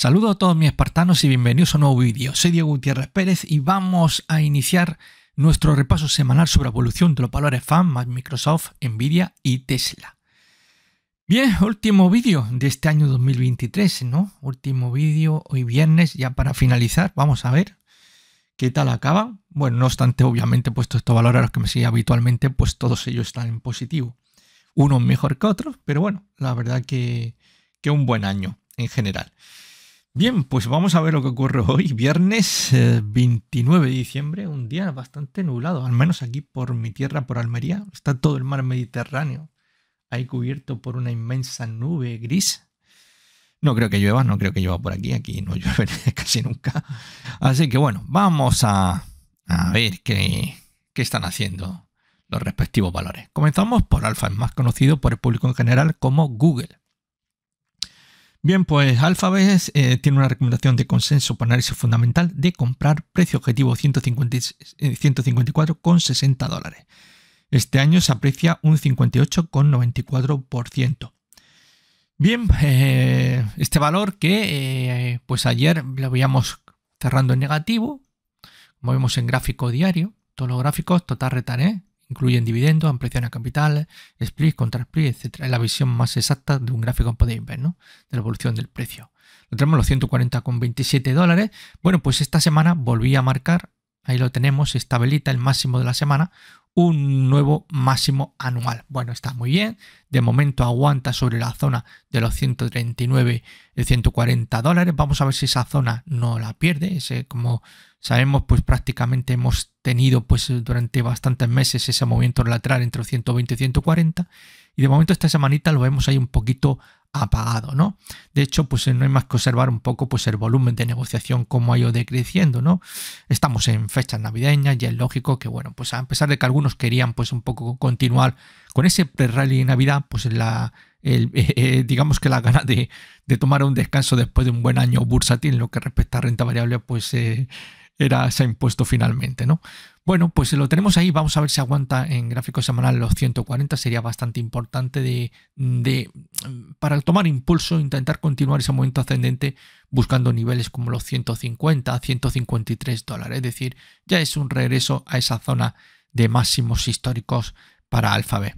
Saludos a todos mis espartanos y bienvenidos a un nuevo vídeo. Soy Diego Gutiérrez Pérez y vamos a iniciar nuestro repaso semanal sobre evolución de los valores FAM más Microsoft, Nvidia y Tesla. Bien, último vídeo de este año 2023, ¿no? Último vídeo hoy viernes ya para finalizar. Vamos a ver qué tal acaba. Bueno, no obstante, obviamente, puesto estos valores a los que me sigue habitualmente, pues todos ellos están en positivo. Unos mejor que otros, pero bueno, la verdad que, que un buen año en general. Bien, pues vamos a ver lo que ocurre hoy, viernes 29 eh, de diciembre, un día bastante nublado, al menos aquí por mi tierra, por Almería, está todo el mar Mediterráneo ahí cubierto por una inmensa nube gris. No creo que llueva, no creo que llueva por aquí, aquí no llueve casi nunca. Así que bueno, vamos a, ver qué, están haciendo los respectivos valores. Comenzamos por Alfa, el más conocido por el público en general como Google. Bien, pues Alphabet eh, tiene una recomendación de consenso para análisis fundamental de comprar precio objetivo 154,60 eh, dólares. Este año se aprecia un 58,94%. Bien, eh, este valor que pues ayer lo veíamos cerrando en negativo, como vemos en gráfico diario, todos los gráficos, total retaré, Incluyen dividendos, ampliación a capital, split, contra split, etc. Es la visión más exacta de un gráfico podéis ver, ¿no? de la evolución del precio. Lo tenemos los 140,27 dólares. Bueno, pues esta semana volví a marcar, ahí lo tenemos, esta velita, el máximo de la semana, un nuevo máximo anual. Bueno, está muy bien. De momento aguanta sobre la zona de los 139 y 140 eh, dólares. Vamos a ver si esa zona no la pierde. como sabemos, pues prácticamente hemos tenido pues, durante bastantes meses ese movimiento lateral entre los 120 y 140. Y de momento esta semanita lo vemos ahí un poquito apagado, ¿no? De hecho, pues eh, no hay más que observar un poco pues, el volumen de negociación, como ha ido decreciendo, ¿no? Estamos en fechas navideñas y es lógico que, bueno, pues a pesar de que algunos querían pues un poco continuar con ese pre-rally de Navidad, pues la, eh, eh, digamos que la gana de, tomar un descanso después de un buen año bursátil en lo que respecta a renta variable, pues era, se impuesto finalmente, ¿no? Bueno, pues lo tenemos ahí, vamos a ver si aguanta en gráfico semanal los 140, sería bastante importante de, para tomar impulso, intentar continuar ese momento ascendente buscando niveles como los 150, 153 dólares, es decir, ya es un regreso a esa zona de máximos históricos para Alphabet.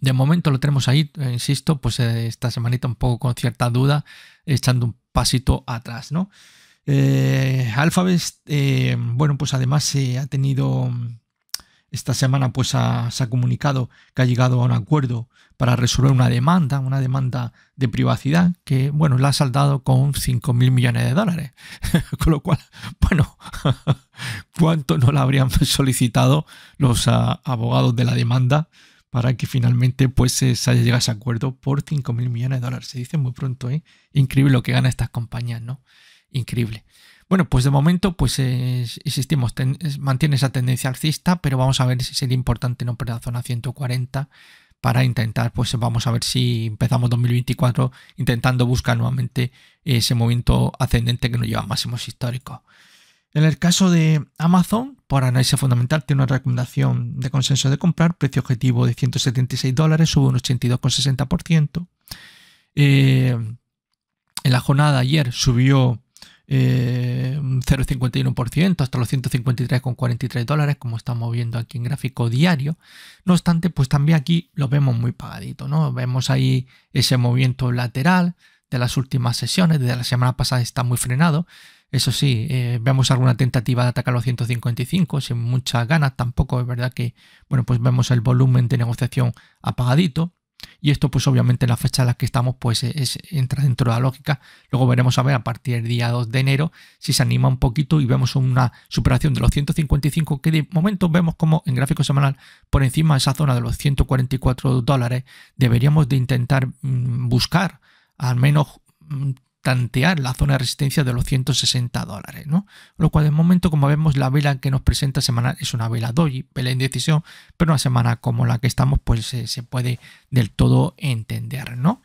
De momento lo tenemos ahí, eh, insisto, pues eh, esta semanita un poco con cierta duda, echando un pasito atrás, ¿no? Eh, Alphabet, eh, bueno, pues además se eh, ha tenido esta semana pues se ha comunicado que ha llegado a un acuerdo para resolver una demanda, una demanda de privacidad que, bueno, la ha saldado con 5 mil millones de dólares. con lo cual, bueno, ¿cuánto no la habrían solicitado los ah, abogados de la demanda para que finalmente pues se haya llegado a ese acuerdo por 5 mil millones de dólares? Se dice muy pronto, ¿eh? Increíble lo que ganan estas compañías, ¿no? increíble. Bueno, pues de momento, pues existimos, insistimos, mantiene esa tendencia alcista, pero vamos a ver si sería importante no perder la zona 140 para intentar, pues vamos a ver si empezamos 2024 intentando buscar nuevamente ese movimiento ascendente que nos lleva a máximos históricos. En el caso de Amazon, por análisis fundamental, tiene una recomendación de consenso de comprar, precio objetivo de 176 dólares, sube un 82,60%. Eh, en la jornada ayer subió 0,51% eh, hasta los 153,43 dólares, como estamos viendo aquí en gráfico diario. No obstante, pues también aquí lo vemos muy pagadito, ¿no? Vemos ahí ese movimiento lateral de las últimas sesiones, desde la semana pasada está muy frenado. Eso sí, eh, vemos alguna tentativa de atacar los 155 sin muchas ganas, tampoco es verdad que, bueno, pues vemos el volumen de negociación apagadito y esto pues obviamente en la fecha en la que estamos pues e-, es, entra dentro de la lógica. Luego veremos a ver a partir del día 2 de enero si se anima un poquito y vemos una superación de los 155 que de momento vemos como en gráfico semanal por encima de esa zona de los 144 dólares deberíamos de intentar mm, buscar al menos mm, tantear la zona de resistencia de los 160 dólares, ¿no? Lo cual de momento, como vemos, la vela que nos presenta semana es una vela doji, vela indecisión, pero una semana como la que estamos, pues se, puede del todo entender, ¿no?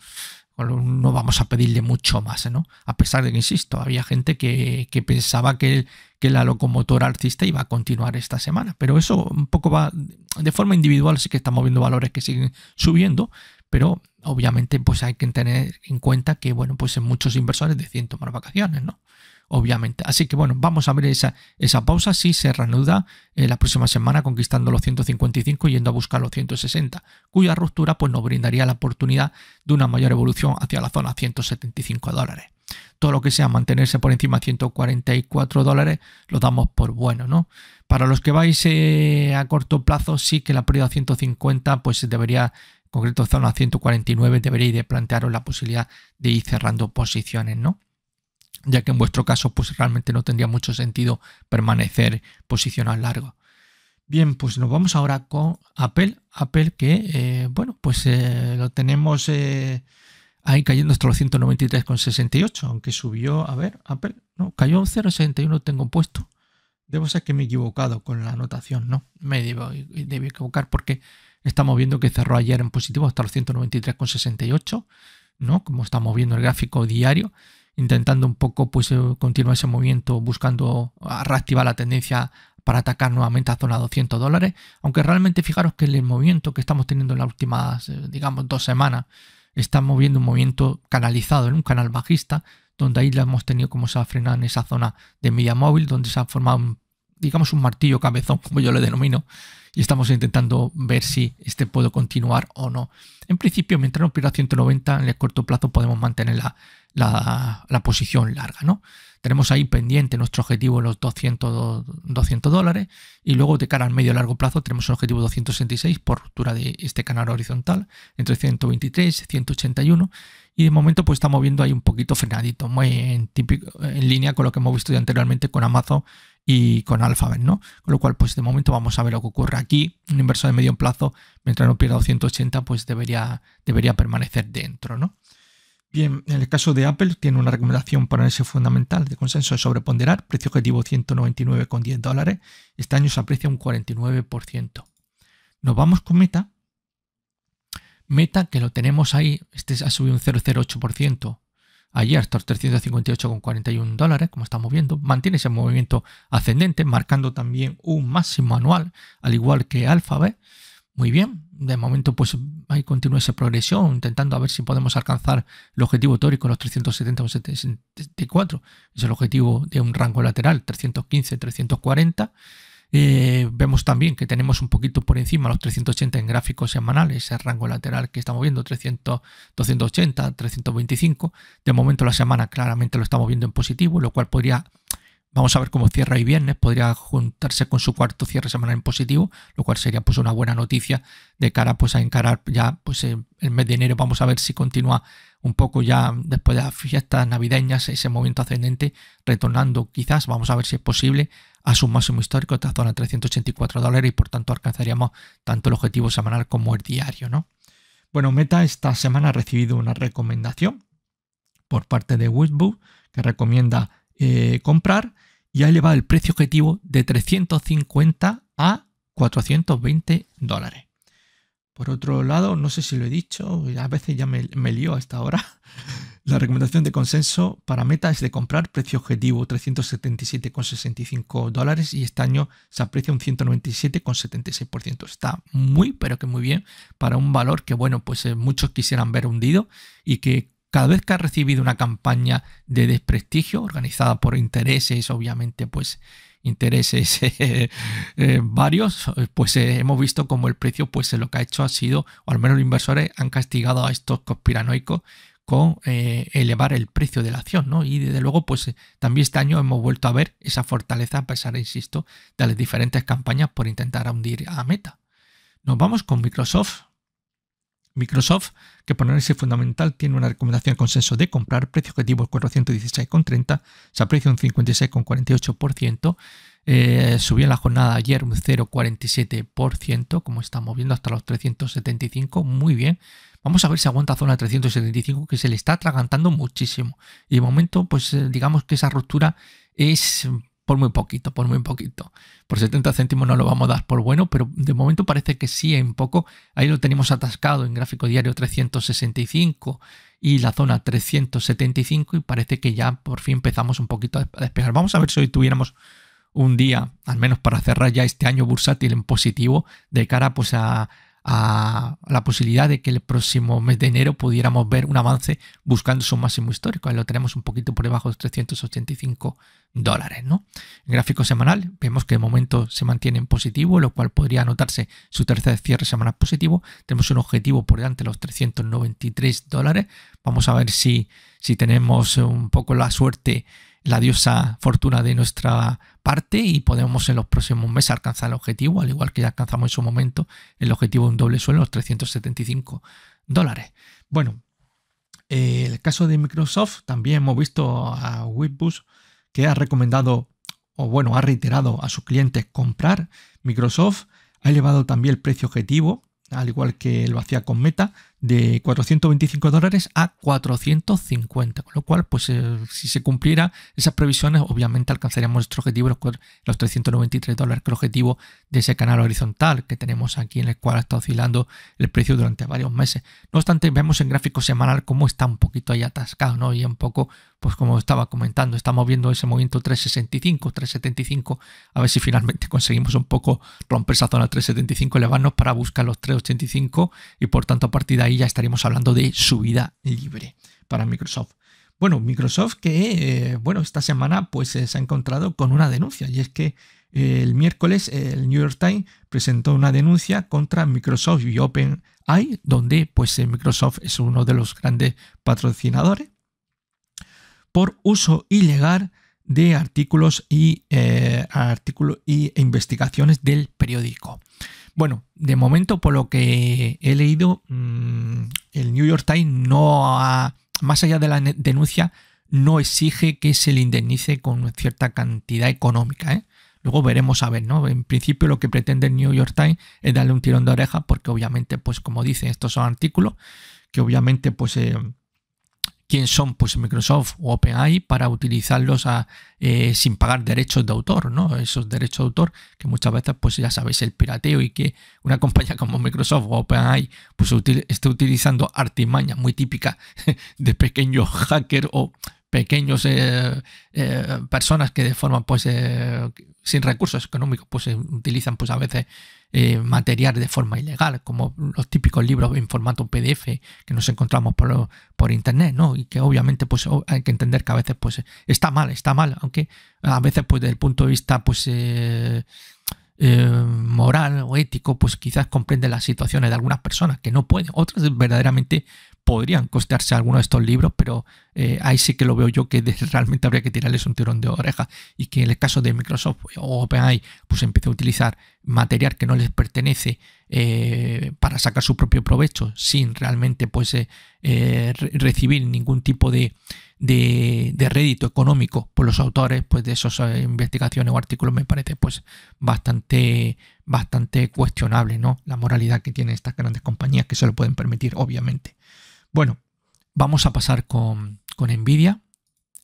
no vamos a pedirle mucho más, ¿no? A pesar de que, insisto, había gente que, pensaba que, que, la locomotora alcista iba a continuar esta semana, pero eso un poco va, de forma individual sí que estamos viendo valores que siguen subiendo, pero obviamente pues hay que tener en cuenta que bueno pues muchos inversores deciden tomar vacaciones no obviamente así que bueno vamos a ver esa, esa pausa si se reanuda eh, la próxima semana conquistando los 155 yendo a buscar los 160 cuya ruptura pues nos brindaría la oportunidad de una mayor evolución hacia la zona 175 dólares todo lo que sea mantenerse por encima de 144 dólares lo damos por bueno, ¿no? Para los que vais eh, a corto plazo, sí que la pérdida 150 pues debería concreto zona 149, deberéis de plantearos la posibilidad de ir cerrando posiciones, ¿no? Ya que en vuestro caso, pues realmente no tendría mucho sentido permanecer posicionado largo. Bien, pues nos vamos ahora con Apple. Apple que, eh, bueno, pues eh, lo tenemos eh, ahí cayendo hasta los 193,68, aunque subió, a ver, Apple, no, cayó un 0,61, tengo puesto. Debo ser que me he equivocado con la anotación, ¿no? Me debo, debo equivocar porque Estamos viendo que cerró ayer en positivo hasta los 193,68, ¿no? Como estamos viendo el gráfico diario, intentando un poco pues eh, continuar ese movimiento, buscando reactivar la tendencia para atacar nuevamente a zona 200 dólares, aunque realmente fijaros que el movimiento que estamos teniendo en las últimas, eh, digamos, dos semanas, estamos viendo un movimiento canalizado en un canal bajista, donde ahí la hemos tenido como se ha frenado en esa zona de media móvil, donde se ha formado, digamos, un martillo cabezón, como yo le denomino, y estamos intentando ver si este puedo continuar o no. En principio, mientras no pierda 190, en el corto plazo podemos mantener la, posición larga, ¿no? Tenemos ahí pendiente nuestro objetivo de los 200, 200 dólares y luego de cara al medio y largo plazo tenemos un objetivo 266 por ruptura de este canal horizontal entre 123 y 181 y de momento pues estamos viendo ahí un poquito frenadito, muy en, típico, en línea con lo que hemos visto anteriormente con Amazon y con Alphabet, ¿no? Con lo cual, pues de momento vamos a ver lo que ocurre aquí. Un inversor de medio plazo, mientras no pierda 280, pues debería, debería permanecer dentro, ¿no? Bien, en el caso de Apple tiene una recomendación para ese fundamental de consenso sobre sobreponderar, precio objetivo 199,10 dólares, este año se aprecia un 49%. Nos vamos con Meta. Meta, que lo tenemos ahí, este ha subido un 0,08%, ayer estos 358,41 dólares, como estamos viendo, mantiene ese movimiento ascendente, marcando también un máximo anual, al igual que alfa B. Muy bien, de momento pues ahí continúa esa progresión, intentando a ver si podemos alcanzar el objetivo teórico, los 370 o 74, es el objetivo de un rango lateral, 315, 340. Eh, vemos también que tenemos un poquito por encima los 380 en gráficos semanales, ese rango lateral que estamos viendo, 300, 280, 325. De momento la semana claramente lo estamos viendo en positivo, lo cual podría, vamos a ver cómo cierra y viernes, podría juntarse con su cuarto cierre semanal en positivo, lo cual sería pues una buena noticia de cara pues a encarar ya pues el mes de enero. Vamos a ver si continúa un poco ya después de las fiestas navideñas, ese movimiento ascendente, retornando quizás, vamos a ver si es posible a su máximo histórico esta zona 384 dólares y por tanto alcanzaríamos tanto el objetivo semanal como el diario. ¿no? Bueno, Meta esta semana ha recibido una recomendación por parte de Westbook que recomienda eh, comprar y ha elevado el precio objetivo de 350 a 420 dólares. Por otro lado, no sé si lo he dicho, a veces ya me, me lío a esta La recomendación de consenso para Meta es de comprar precio objetivo 377,65 dólares y este año se aprecia un 197,76%. Está muy, pero que muy bien para un valor que, bueno, pues eh, muchos quisieran ver hundido y que cada vez que ha recibido una campaña de desprestigio organizada por intereses, obviamente, pues intereses eh, eh, varios, eh, pues hemos visto como el precio, pues lo que ha hecho ha sido, o al menos los inversores han castigado a estos conspiranoicos con elevar el precio de la acción, ¿no? Y desde luego, pues también este año hemos vuelto a ver esa fortaleza, a pesar, insisto, de las diferentes campañas por intentar hundir a Meta. Nos vamos con Microsoft, Microsoft, que por ser fundamental tiene una recomendación de consenso de comprar, precio objetivo 416,30, se aprecia un 56,48%, eh, subió en la jornada ayer un 0,47%, como está moviendo hasta los 375, muy bien. Vamos a ver si aguanta zona 375, que se le está atragantando muchísimo. Y de momento, pues eh, digamos que esa ruptura es por muy poquito, por muy poquito. Por 70 céntimos no lo vamos a dar por bueno, pero de momento parece que sí, en poco. Ahí lo tenemos atascado en gráfico diario 365 y la zona 375 y parece que ya por fin empezamos un poquito a despejar. Vamos a ver si hoy tuviéramos un día, al menos para cerrar ya este año bursátil en positivo, de cara pues a, a la posibilidad de que el próximo mes de enero pudiéramos ver un avance buscando su máximo histórico. Ahí lo tenemos un poquito por debajo de 385 dólares. ¿no? En gráfico semanal vemos que de momento se mantiene en positivo, lo cual podría anotarse su tercer cierre semanal positivo. Tenemos un objetivo por delante de los 393 dólares. Vamos a ver si, si tenemos un poco la suerte la diosa Fortuna de nuestra parte y podemos en los próximos meses alcanzar el objetivo, al igual que ya alcanzamos en su momento el objetivo de un doble suelo, los 375 dólares. Bueno, eh, el caso de Microsoft, también hemos visto a webbus que ha recomendado, o bueno, ha reiterado a sus clientes comprar Microsoft, ha elevado también el precio objetivo, al igual que lo hacía con Meta, de 425 dólares a 450, con lo cual, pues eh, si se cumpliera esas previsiones, obviamente alcanzaríamos nuestro objetivo, los, 393 dólares, que es el objetivo de ese canal horizontal que tenemos aquí, en el cual está oscilando el precio durante varios meses. No obstante, vemos en gráfico semanal cómo está un poquito ahí atascado, ¿no? Y un poco, pues como estaba comentando, estamos viendo ese movimiento 365, 375, a ver si finalmente conseguimos un poco romper esa zona 375, elevarnos para buscar los 385 y por tanto a partir de ahí ya estaremos hablando de subida libre para Microsoft. Bueno, Microsoft que, eh, bueno, esta semana pues eh, se ha encontrado con una denuncia y es que eh, el miércoles el New York Times presentó una denuncia contra Microsoft y OpenAI, donde pues Microsoft es uno de los grandes patrocinadores, por uso ilegal de artículos y, artículos y investigaciones del periódico. Bueno, de momento, por lo que he leído, mm, el New York Times no más allá de la denuncia, no exige que se le indemnice con cierta cantidad económica. ¿eh? Luego veremos a ver, ¿no? En principio lo que pretende el New York Times es darle un tirón de oreja porque obviamente, pues como dicen, estos son artículos que obviamente pues eh, quién son pues Microsoft o OpenAI para utilizarlos a, eh, sin pagar derechos de autor, ¿no? Esos derechos de autor que muchas veces pues ya sabéis el pirateo y que una compañía como Microsoft o OpenAI pues está esté utilizando artimaña muy típica de pequeños hackers o pequeños eh, eh, personas que de forma pues sin recursos económicos pues utilizan pues a veces eh, material de forma ilegal, como los típicos libros en formato PDF que nos encontramos por, por internet, ¿no? Y que obviamente pues hay que entender que a veces pues está mal, está mal, aunque a veces pues desde el punto de vista pues eh, eh, moral o ético pues quizás comprende las situaciones de algunas personas que no pueden, otras verdaderamente podrían costarse algunos de estos libros, pero eh, ahí sí que lo veo yo que realmente habría que tirarles un tirón de oreja y que en el caso de Microsoft o OpenAI pues empiece a utilizar material que no les pertenece eh, para sacar su propio provecho sin realmente pues eh, recibir ningún tipo de, rédito económico por los autores pues de esas investigaciones o artículos me parece pues bastante bastante cuestionable no la moralidad que tienen estas grandes compañías que se lo pueden permitir obviamente bueno, vamos a pasar con, con Nvidia.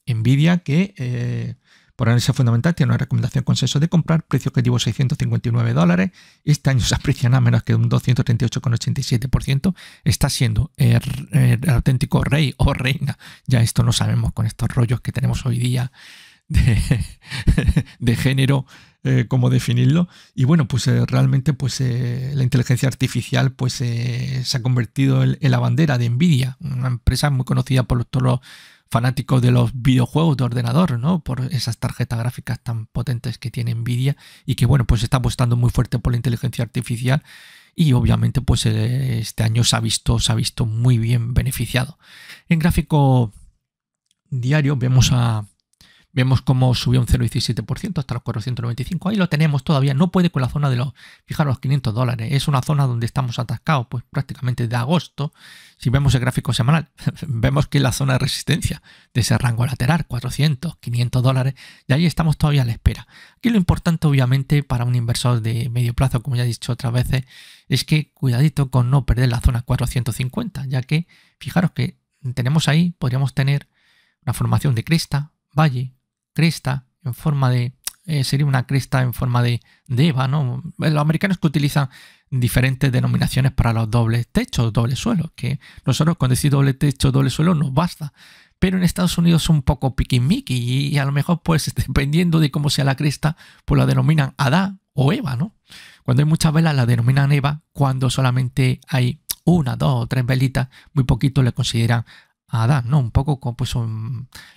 Nvidia que eh, por análisis fundamental tiene una recomendación consenso de comprar, precio objetivo 659 dólares. Este año se aprecia nada menos que un 238,87%. Está siendo el er, er, auténtico rey o reina. Ya esto no sabemos con estos rollos que tenemos hoy día de, género, eh, cómo definirlo. Y bueno, pues eh, realmente pues, eh, la inteligencia artificial pues, se ha convertido en, la bandera de Nvidia, una empresa muy conocida por todos los fanáticos de los videojuegos de ordenador, ¿no? Por esas tarjetas gráficas tan potentes que tiene Nvidia y que bueno, pues está apostando muy fuerte por la inteligencia artificial y obviamente pues este año se ha visto se ha visto muy bien beneficiado. En gráfico diario vemos a Vemos cómo subió un 0,17% hasta los 495. Ahí lo tenemos todavía. No puede con la zona de los, fijaros, 500 dólares. Es una zona donde estamos atascados pues prácticamente de agosto. Si vemos el gráfico semanal, vemos que la zona de resistencia de ese rango lateral, 400, 500 dólares, y ahí estamos todavía a la espera. Aquí lo importante, obviamente, para un inversor de medio plazo, como ya he dicho otras veces, es que cuidadito con no perder la zona 450, ya que fijaros que tenemos ahí, podríamos tener una formación de cresta, valle, cresta en forma de... Eh, sería una cresta en forma de, EVA, ¿no? Los americanos que utilizan diferentes denominaciones para los dobles techos, dobles suelos, que nosotros con decir doble techo, doble suelo nos basta. Pero en Estados Unidos es un poco piquimiqui y a lo mejor, pues, dependiendo de cómo sea la cresta, pues la denominan Adá o Eva, ¿no? Cuando hay muchas velas la denominan Eva, cuando solamente hay una, dos o tres velitas, muy poquito le consideran ¿no? Un poco como pues,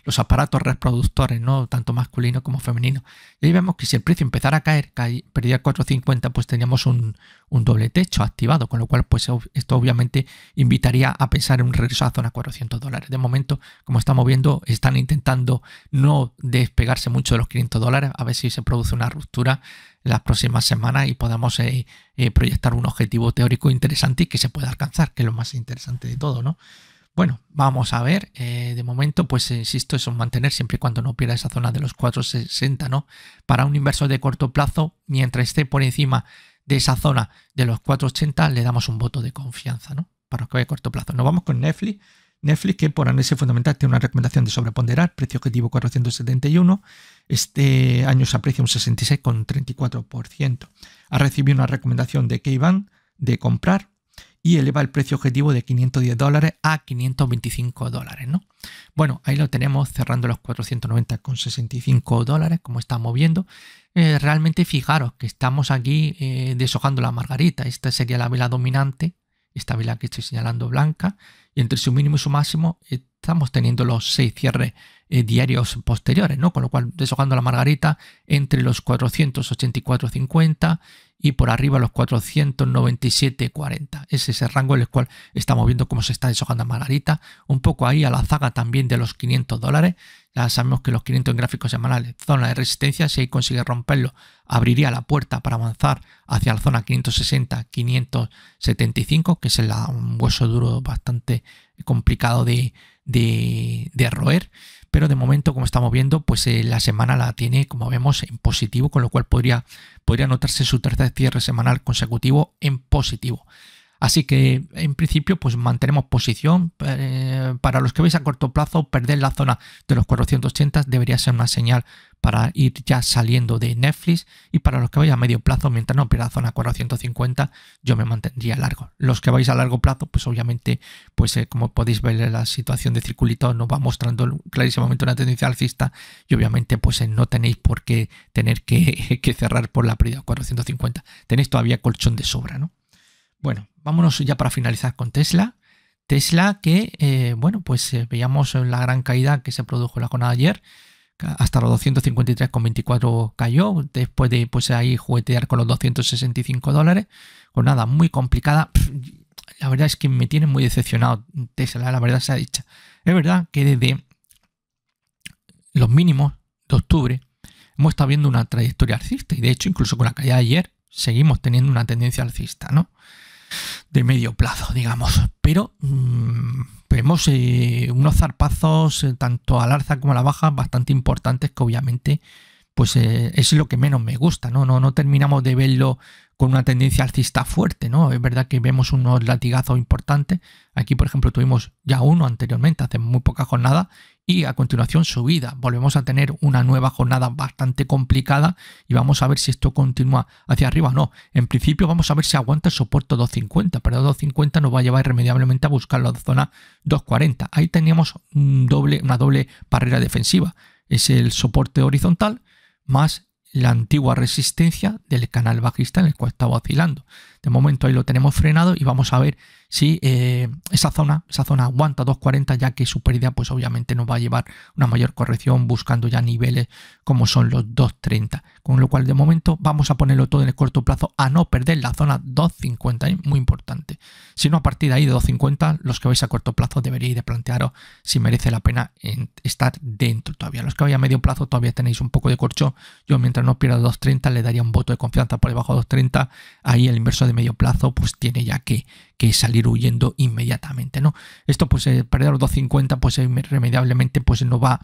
los aparatos reproductores, ¿no? Tanto masculino como femenino. Y ahí vemos que si el precio empezara a caer, perdía 4.50, pues teníamos un, doble techo activado, con lo cual pues esto obviamente invitaría a pensar en un regreso a zona 400 dólares. De momento, como estamos viendo, están intentando no despegarse mucho de los 500 dólares, a ver si se produce una ruptura en las próximas semanas y podamos eh, eh, proyectar un objetivo teórico interesante y que se pueda alcanzar, que es lo más interesante de todo, ¿no? Bueno, vamos a ver. Eh, de momento, pues eh, insisto, eso mantener siempre cuando no pierda esa zona de los 460, ¿no? Para un inversor de corto plazo, mientras esté por encima de esa zona de los 480, le damos un voto de confianza, ¿no? Para los que vean corto plazo. Nos vamos con Netflix. Netflix, que por análisis fundamental tiene una recomendación de sobreponderar, precio objetivo 471, este año se aprecia un 66,34%. Ha recibido una recomendación de Keybank de comprar y eleva el precio objetivo de 510 dólares a 525 dólares, ¿no? Bueno, ahí lo tenemos cerrando los 490 65 dólares, como estamos viendo. Eh, realmente fijaros que estamos aquí eh, deshojando la margarita. Esta sería la vela dominante, esta vela que estoy señalando blanca, y entre su mínimo y su máximo eh, estamos teniendo los seis cierres eh, diarios posteriores, ¿no? Con lo cual, deshojando la margarita entre los 484.50 y por arriba los 497.40. Es el rango en el cual estamos viendo cómo se está deshojando la margarita, un poco ahí a la zaga también de los 500 dólares. Ya sabemos que los 500 en gráficos semanales, zona de resistencia, si ahí consigue romperlo, abriría la puerta para avanzar hacia la zona 560-575, que es el, un hueso duro bastante complicado de, de, roer, pero de momento, como estamos viendo, pues eh, la semana la tiene, como vemos, en positivo, con lo cual podría, podría notarse su tercer cierre semanal consecutivo en positivo. Así que en principio pues mantenemos posición. Eh, para los que vais a corto plazo, perder la zona de los 480 debería ser una señal para ir ya saliendo de Netflix. Y para los que vais a medio plazo, mientras no pierda la zona 450, yo me mantendría largo. Los que vais a largo plazo, pues obviamente, pues eh, como podéis ver la situación de circulito nos va mostrando clarísimamente una tendencia alcista y obviamente pues eh, no tenéis por qué tener que, cerrar por la pérdida 450. Tenéis todavía colchón de sobra, ¿no? Bueno, vámonos ya para finalizar con Tesla. Tesla que, eh, bueno, pues eh, veíamos la gran caída que se produjo en la jornada de ayer, hasta los 253,24 cayó, después de pues ahí juguetear con los 265 dólares, con nada, muy complicada. La verdad es que me tiene muy decepcionado Tesla, la verdad se ha dicho. Es verdad que desde los mínimos de octubre hemos estado viendo una trayectoria alcista y de hecho incluso con la caída de ayer seguimos teniendo una tendencia alcista, ¿no? de medio plazo, digamos. Pero mm, vemos eh, unos zarpazos eh, tanto al alza como a la baja bastante importantes que obviamente pues eh, es lo que menos me gusta, ¿no? No, no terminamos de verlo con una tendencia alcista fuerte, ¿no? Es verdad que vemos unos latigazos importantes. Aquí, por ejemplo, tuvimos ya uno anteriormente, hace muy poca jornada y a continuación subida. Volvemos a tener una nueva jornada bastante complicada y vamos a ver si esto continúa hacia arriba o no. En principio vamos a ver si aguanta el soporte 250, pero 250 nos va a llevar irremediablemente a buscar la zona 240. Ahí teníamos una doble barrera defensiva. Es el soporte horizontal más la antigua resistencia del canal bajista en el cual estaba oscilando. De momento ahí lo tenemos frenado y vamos a ver si eh, esa zona, esa zona aguanta 240, ya que su pérdida, pues obviamente nos va a llevar una mayor corrección buscando ya niveles como son los 230. Con lo cual, de momento, vamos a ponerlo todo en el corto plazo a no perder la zona 250, es ¿eh? muy importante. Si no, a partir de ahí de 250, los que vais a corto plazo deberíais de plantearos si merece la pena estar dentro todavía. Los que vais a medio plazo todavía tenéis un poco de corcho. Yo, mientras no pierda 230, le daría un voto de confianza por debajo de 230. Ahí el inverso de medio plazo, pues tiene ya que que salir huyendo inmediatamente, ¿no? Esto, pues, eh, perder los 250, pues, eh, irremediablemente, pues, no va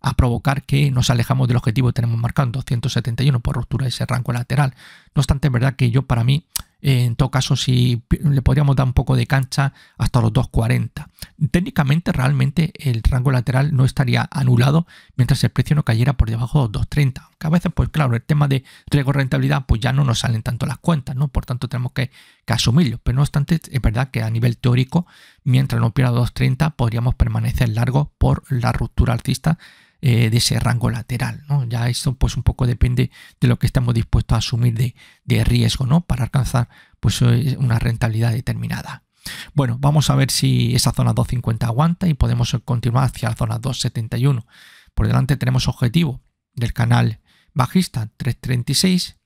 a provocar que nos alejamos del objetivo que tenemos marcado 271 por ruptura de ese rango lateral. No obstante, es verdad que yo, para mí, eh, en todo caso, si le podríamos dar un poco de cancha hasta los 2.40. Técnicamente, realmente el rango lateral no estaría anulado mientras el precio no cayera por debajo de los 2.30. Aunque a veces, pues claro, el tema de riesgo-rentabilidad, pues ya no nos salen tanto las cuentas, ¿no? Por tanto, tenemos que, asumirlo. Pero no obstante, es verdad que a nivel teórico, mientras no pierda 2.30, podríamos permanecer largo por la ruptura alcista eh, de ese rango lateral. Ya esto pues un poco depende de lo que estamos dispuestos a asumir de, riesgo ¿no? para alcanzar pues, eh, una rentabilidad determinada. Bueno, vamos a ver si esa zona 250 aguanta y podemos continuar hacia la zona 271. Por delante tenemos objetivo del canal bajista 336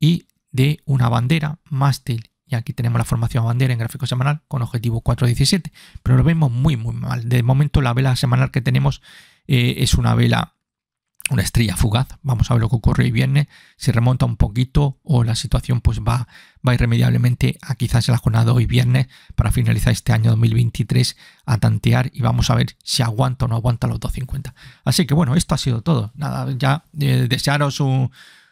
y de una bandera mástil. Y aquí tenemos la formación bandera en gráfico semanal con objetivo 417, pero lo vemos muy muy mal. De momento la vela semanal que tenemos eh, es una vela, una estrella fugaz. Vamos a ver lo que ocurre hoy viernes. Si remonta un poquito o la situación pues va, va irremediablemente a quizás la jornada hoy viernes para finalizar este año 2023 a tantear y vamos a ver si aguanta o no aguanta los 250. Así que bueno, esto ha sido todo. Nada, ya eh, desearos un,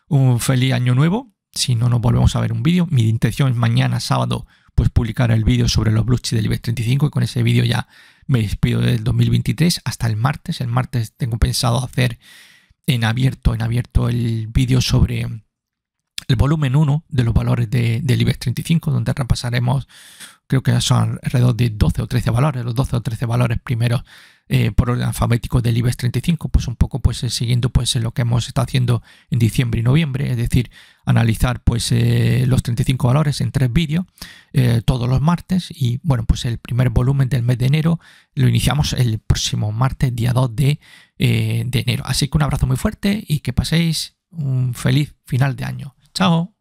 un feliz año nuevo. Si no nos volvemos a ver un vídeo, mi intención es mañana sábado pues publicar el vídeo sobre los blue del IBEX 35 y con ese vídeo ya me despido del 2023 hasta el martes. El martes tengo pensado hacer en abierto, en abierto el vídeo sobre el volumen 1 de los valores del IBEX 35, donde repasaremos, creo que son alrededor de 12 o 13 valores, los 12 o 13 valores primeros eh, por orden alfabético del IBEX 35, pues un poco pues eh, siguiendo pues eh, lo que hemos estado haciendo en diciembre y noviembre, es decir, analizar pues los 35 valores en tres vídeos todos los martes y bueno, pues el primer volumen del mes de enero lo iniciamos el próximo martes, día 2 de, de enero. Así que un abrazo muy fuerte y que paséis un feliz final de año. Chao.